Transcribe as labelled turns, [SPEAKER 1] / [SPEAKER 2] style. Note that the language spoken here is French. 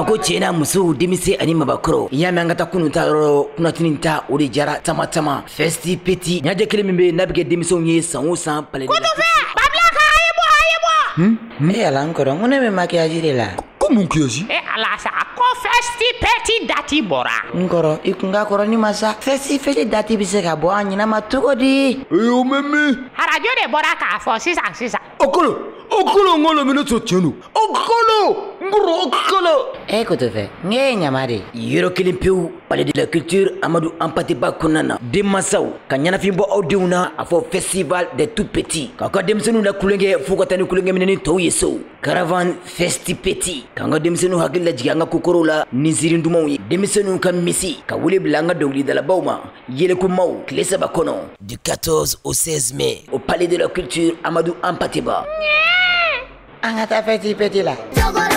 [SPEAKER 1] mako cɛ n'a musow denmisɛn ani mabakɔrɔ n y'a mɛn an ka taa kunun ta yɔrɔ kunnatini ta o de jara caman caman fɛsti peti ɲajɛ kelen min bɛ n'a bɛ kɛ denmisɛnw ye san o san hmm? palɛ
[SPEAKER 2] hmm? ne eh, yala n kɔrɔ ko ne bɛ makiyaji de la ko mun kiyaji
[SPEAKER 3] e eh, ala sa ko fɛsti pɛti dati bɔra
[SPEAKER 2] n kɔrɔ i kun ka kɔrɔ ni ma sa fɛsti pɛti dati bɛ se ka bɔ a ɲɛnama cogo di o mɛ min
[SPEAKER 3] arajo de bɔra k'a fɔ sisan
[SPEAKER 1] sisan o kolo o kolo n kolo minɛ to tiɲɛ don o kolo Murokala. E eh, ko to fɛ n ye ɲamari yɔrɔ palais de la culture Amadou anpatiba kɔnɔna na denmansaw ka ɲɛnafin bɔ aw denw na a fɔ festival des tout petits k'aw ka denmisɛnninw la kulonkɛ fo ka taa ni kulonkɛminɛni tɔw ye so caravan festi petit k'an ka denmisɛnninw hakili lajigin an ka kokorow la ni ziiri dumanw ye denmisɛnninw ka misi ka wele bila an ka dɔnkilidalabaw ma yɛlɛkomaw tile saba Bakono. du 14 au 16 mai au palais de la culture Amadou Ampatiba.
[SPEAKER 2] an ka taa fɛti peti
[SPEAKER 1] la